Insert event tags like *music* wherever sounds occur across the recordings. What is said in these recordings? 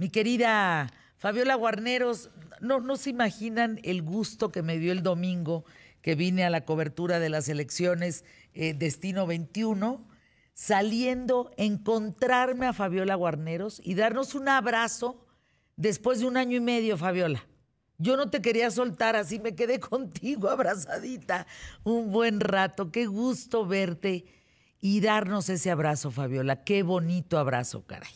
Mi querida Fabiola Guarneros, no, no se imaginan el gusto que me dio el domingo que vine a la cobertura de las elecciones eh, Destino 21, saliendo, encontrarme a Fabiola Guarneros y darnos un abrazo después de un año y medio, Fabiola. Yo no te quería soltar, así me quedé *laughs* contigo abrazadita un buen rato. Qué gusto verte y darnos ese abrazo, Fabiola. Qué bonito abrazo, caray.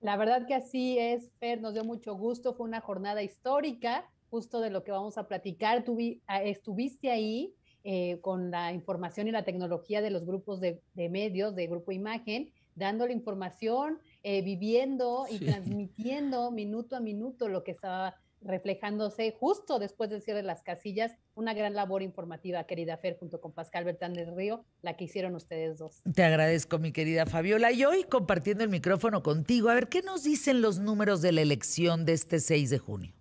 La verdad que así es, Fer, nos dio mucho gusto, fue una jornada histórica, justo de lo que vamos a platicar. Ah, estuviste ahí eh, con la información y la tecnología de los grupos de, medios, de Grupo Imagen, dando la información, eh, viviendo y transmitiendo minuto a minuto lo que estaba reflejándose justo después del cierre de las casillas, una gran labor informativa, querida Fer, junto con Pascal Bertán del Río, la que hicieron ustedes dos. Te agradezco, mi querida Fabiola. Y hoy compartiendo el micrófono contigo, a ver, ¿qué nos dicen los números de la elección de este 6 de junio?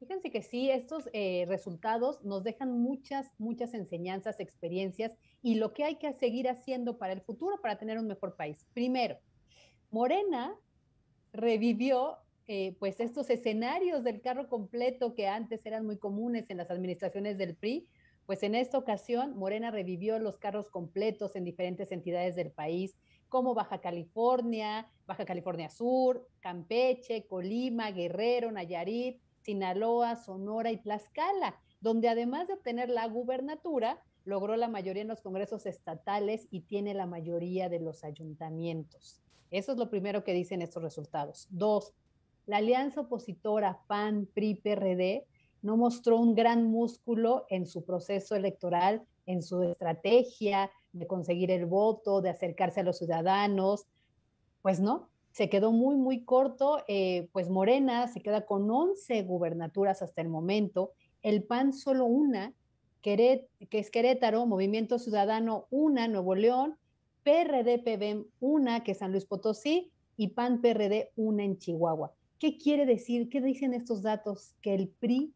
Fíjense que sí, estos eh, resultados nos dejan muchas, muchas enseñanzas, experiencias y lo que hay que seguir haciendo para el futuro para tener un mejor país. Primero, Morena revivió eh, pues estos escenarios del carro completo que antes eran muy comunes en las administraciones del PRI, pues en esta ocasión Morena revivió los carros completos en diferentes entidades del país, como Baja California, Baja California Sur, Campeche, Colima, Guerrero, Nayarit, Sinaloa, Sonora y Tlaxcala, donde además de obtener la gubernatura, logró la mayoría en los congresos estatales y tiene la mayoría de los ayuntamientos. Eso es lo primero que dicen estos resultados. Dos, la alianza opositora PAN, PRI, PRD no mostró un gran músculo en su proceso electoral, en su estrategia de conseguir el voto, de acercarse a los ciudadanos. Pues no, se quedó muy, muy corto. Eh, pues Morena se queda con 11 gubernaturas hasta el momento, el PAN solo una, que es Querétaro, Movimiento Ciudadano una, Nuevo León, PRD, PBM una, que es San Luis Potosí, y PAN, PRD una en Chihuahua. ¿Qué quiere decir? ¿Qué dicen estos datos? Que el PRI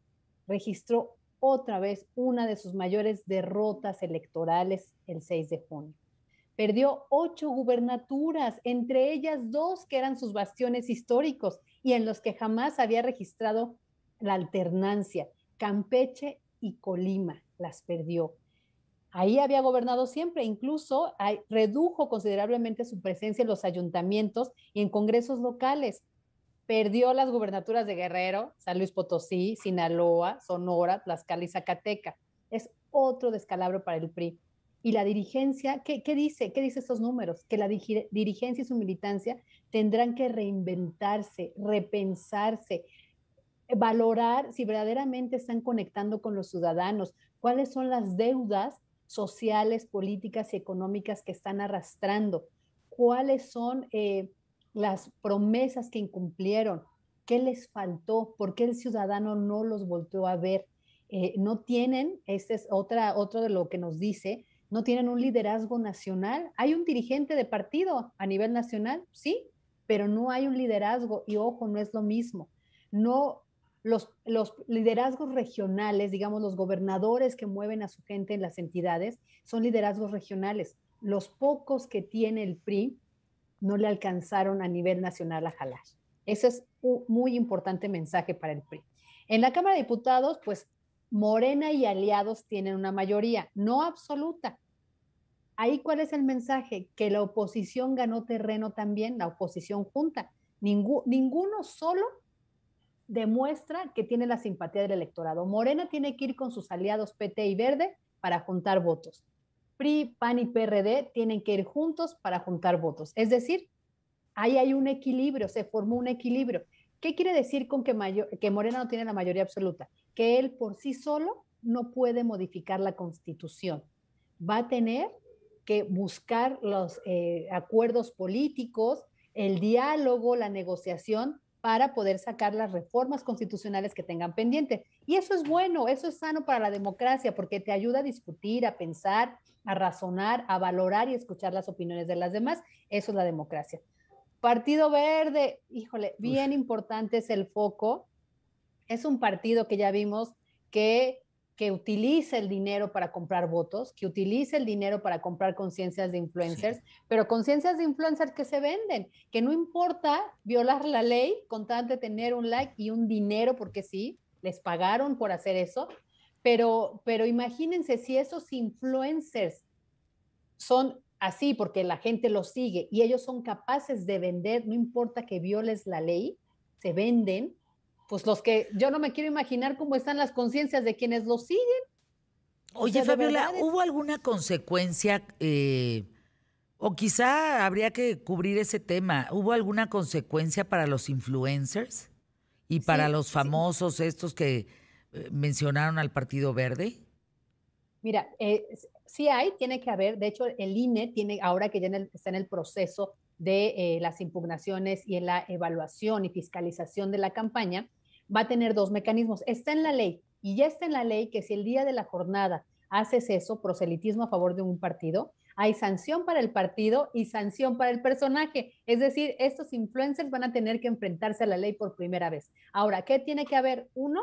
registró otra vez una de sus mayores derrotas electorales el 6 de junio. Perdió ocho gubernaturas, entre ellas dos que eran sus bastiones históricos y en los que jamás había registrado la alternancia. Campeche y Colima las perdió. Ahí había gobernado siempre, incluso redujo considerablemente su presencia en los ayuntamientos y en congresos locales perdió las gubernaturas de Guerrero, San Luis Potosí, Sinaloa, Sonora, Tlaxcala y Zacateca. Es otro descalabro para el PRI. Y la dirigencia, ¿qué, dice? ¿Qué dice estos números? Que la dirigencia y su militancia tendrán que reinventarse, repensarse, valorar si verdaderamente están conectando con los ciudadanos, cuáles son las deudas sociales, políticas y económicas que están arrastrando, cuáles son eh, las promesas que incumplieron, qué les faltó, por qué el ciudadano no los volteó a ver. Eh, no tienen, este es otra, otro de lo que nos dice, no tienen un liderazgo nacional. Hay un dirigente de partido a nivel nacional, sí, pero no hay un liderazgo y ojo, no es lo mismo. No los, los, liderazgos regionales, digamos, los gobernadores que mueven a su gente en las entidades, son liderazgos regionales. Los pocos que tiene el PRI no le alcanzaron a nivel nacional a jalar. Ese es un muy importante mensaje para el PRI. En la Cámara de Diputados, pues Morena y aliados tienen una mayoría, no absoluta. Ahí cuál es el mensaje? Que la oposición ganó terreno también, la oposición junta. ninguno solo demuestra que tiene la simpatía del electorado. Morena tiene que ir con sus aliados PT y Verde para juntar votos. PRI, PAN y PRD tienen que ir juntos para juntar votos. Es decir, ahí hay un equilibrio, se formó un equilibrio. ¿Qué quiere decir con que, que Morena no tiene la mayoría absoluta? Que él por sí solo no puede modificar la constitución. Va a tener que buscar los eh, acuerdos políticos, el diálogo, la negociación para poder sacar las reformas constitucionales que tengan pendiente. Y eso es bueno, eso es sano para la democracia, porque te ayuda a discutir, a pensar, a razonar, a valorar y escuchar las opiniones de las demás. Eso es la democracia. Partido Verde, híjole, bien importante es el foco. Es un partido que ya vimos que, que utiliza el dinero para comprar votos, que utiliza el dinero para comprar conciencias de influencers, pero conciencias de influencers que se venden, que no importa violar la ley con tal de tener un like y un dinero, porque sí, les pagaron por hacer eso, pero, imagínense si esos influencers son así porque la gente los sigue y ellos son capaces de vender, no importa que violes la ley, se venden, pues los que yo no me quiero imaginar cómo están las conciencias de quienes los siguen. Oye, Fabiola, ¿hubo alguna consecuencia? Eh, o quizá habría que cubrir ese tema. ¿Hubo alguna consecuencia para los influencers y para los famosos estos que eh, mencionaron al Partido Verde? Mira, eh, sí hay, tiene que haber. De hecho, el INE tiene, ahora que ya está en el proceso de eh, las impugnaciones y en la evaluación y fiscalización de la campaña, va a tener dos mecanismos. Está en la ley y ya está en la ley que si el día de la jornada haces eso, proselitismo a favor de un partido, hay sanción para el partido y sanción para el personaje. Es decir, estos influencers van a tener que enfrentarse a la ley por primera vez. Ahora, ¿qué tiene que haber? Uno,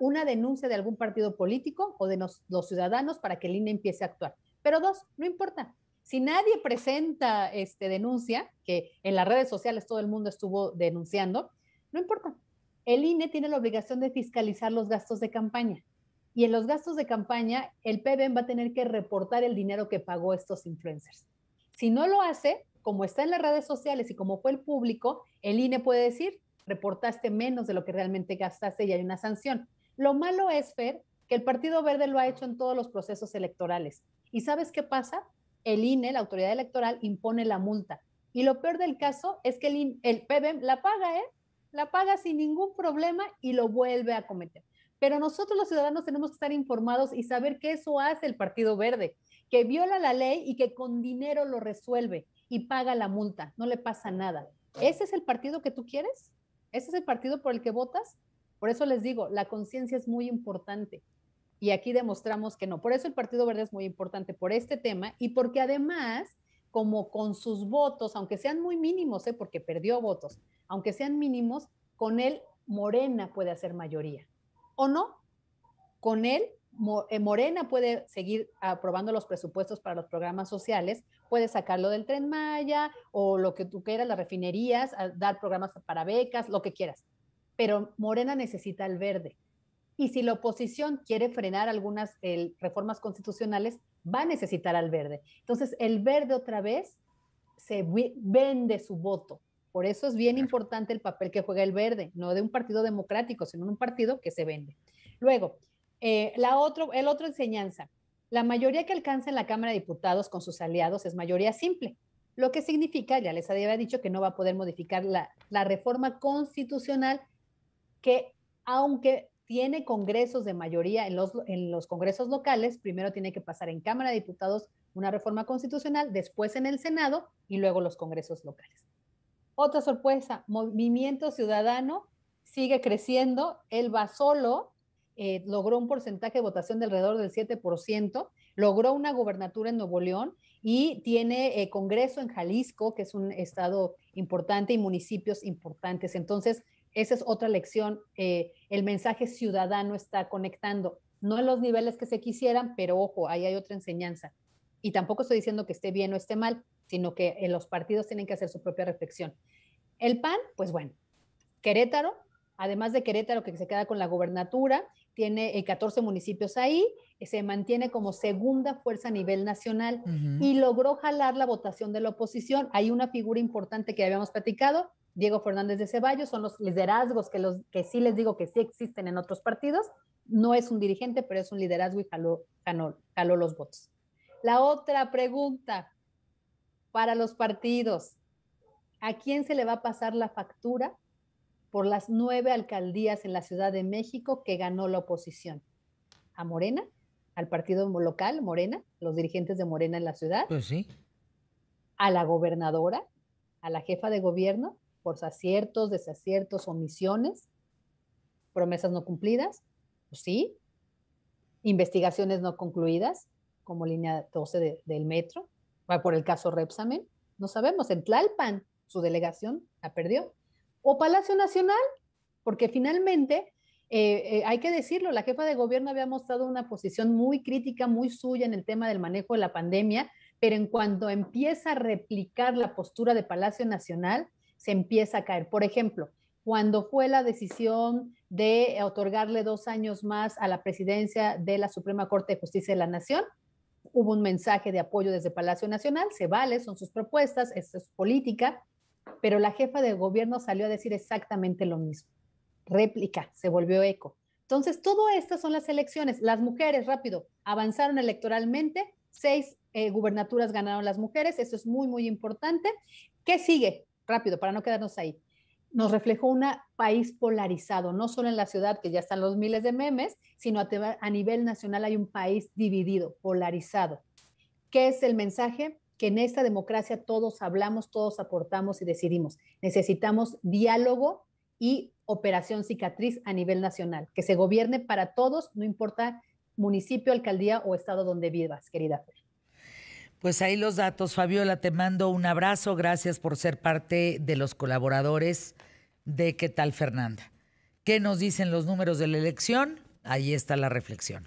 una denuncia de algún partido político o de los ciudadanos para que el INE empiece a actuar. Pero dos, no importa. Si nadie presenta este, denuncia, que en las redes sociales todo el mundo estuvo denunciando, no importa. El INE tiene la obligación de fiscalizar los gastos de campaña. Y en los gastos de campaña, el PBM va a tener que reportar el dinero que pagó estos influencers. Si no lo hace, como está en las redes sociales y como fue el público, el INE puede decir, reportaste menos de lo que realmente gastaste y hay una sanción. Lo malo es, Fer, que el Partido Verde lo ha hecho en todos los procesos electorales. ¿Y sabes qué pasa? El INE, la autoridad electoral, impone la multa. Y lo peor del caso es que el, e, PBM e la paga, ¿eh? La paga sin ningún problema y lo vuelve a cometer. Pero nosotros los ciudadanos tenemos que estar informados y saber que eso hace el Partido Verde, que viola la ley y que con dinero lo resuelve y paga la multa, no le pasa nada. ¿Ese es el partido que tú quieres? Ese es el partido por el que votas. Por eso les digo, la conciencia es muy importante. Y aquí demostramos que no. Por eso el Partido Verde es muy importante por este tema y porque además, como con sus votos, aunque sean muy mínimos, ¿eh? porque perdió votos, aunque sean mínimos, con él Morena puede hacer mayoría. ¿O no? Con él eh, Morena puede seguir aprobando los presupuestos para los programas sociales, puede sacarlo del tren Maya o lo que tú quieras, las refinerías, dar programas para becas, lo que quieras. Pero Morena necesita al verde. Y si la oposición quiere frenar algunas reformas constitucionales, va a necesitar al verde. Entonces, el verde otra vez se vende su voto. Por eso es bien importante el papel que juega el verde, no de un partido democrático, sino de un partido que se vende. Luego, eh, la otro, el otro enseñanza. La mayoría que alcanza en la Cámara de Diputados con sus aliados es mayoría simple, lo que significa, ya les había dicho, que no va a poder modificar la, reforma constitucional que, aunque tiene congresos de mayoría en los, en los congresos locales, primero tiene que pasar en Cámara de Diputados una reforma constitucional, después en el Senado y luego los congresos locales. Otra sorpresa, Movimiento Ciudadano sigue creciendo, él va solo, eh, logró un porcentaje de votación de alrededor del 7%, logró una gobernatura en Nuevo León y tiene eh, Congreso en Jalisco, que es un estado importante y municipios importantes. Entonces, esa es otra lección. Eh, el mensaje ciudadano está conectando, no en los niveles que se quisieran, pero ojo, ahí hay otra enseñanza. Y tampoco estoy diciendo que esté bien o esté mal, sino que los partidos tienen que hacer su propia reflexión. El PAN, pues bueno, Querétaro, además de Querétaro que se queda con la gobernatura, tiene 14 eh, municipios ahí, se mantiene como segunda fuerza a nivel nacional y logró jalar la votación de la oposición. Hay una figura importante que habíamos platicado, Diego Fernández de Ceballos, son los liderazgos que, los, que sí les digo que sí existen en otros partidos. No es un dirigente, pero es un liderazgo y jaló, jaló los votos. La otra pregunta para los partidos, ¿a quién se le va a pasar la factura por las nueve alcaldías en la Ciudad de México que ganó la oposición. A Morena, al partido local, Morena, los dirigentes de Morena en la ciudad. Pues sí. A la gobernadora, a la jefa de gobierno, por aciertos, desaciertos, omisiones, promesas no cumplidas, pues sí. Investigaciones no concluidas, como línea 12 del metro, por el caso Repsamen. No sabemos, en Tlalpan su delegación la perdió o Palacio Nacional, porque finalmente, eh, eh, hay que decirlo, la jefa de gobierno había mostrado una posición muy crítica, muy suya en el tema del manejo de la pandemia, pero en cuanto empieza a replicar la postura de Palacio Nacional, se empieza a caer. Por ejemplo, cuando fue la decisión de otorgarle dos años más a la presidencia de la Suprema Corte de Justicia de la Nación, hubo un mensaje de apoyo desde Palacio Nacional, se vale, son sus propuestas, esto es política, pero la jefa de gobierno salió a decir exactamente lo mismo. Réplica, se volvió eco. Entonces, todo esto son las elecciones. Las mujeres, rápido, avanzaron electoralmente, seis eh, gubernaturas ganaron las mujeres, eso es muy, muy importante. ¿Qué sigue? Rápido, para no quedarnos ahí. Nos reflejó un país polarizado, no solo en la ciudad, que ya están los miles de memes, sino a, a nivel nacional hay un país dividido, polarizado. ¿Qué es el mensaje? que en esta democracia todos hablamos, todos aportamos y decidimos. Necesitamos diálogo y operación cicatriz a nivel nacional, que se gobierne para todos, no importa municipio, alcaldía o estado donde vivas, querida Pues ahí los datos, Fabiola, te mando un abrazo, gracias por ser parte de los colaboradores de ¿Qué tal Fernanda? ¿Qué nos dicen los números de la elección? Ahí está la reflexión.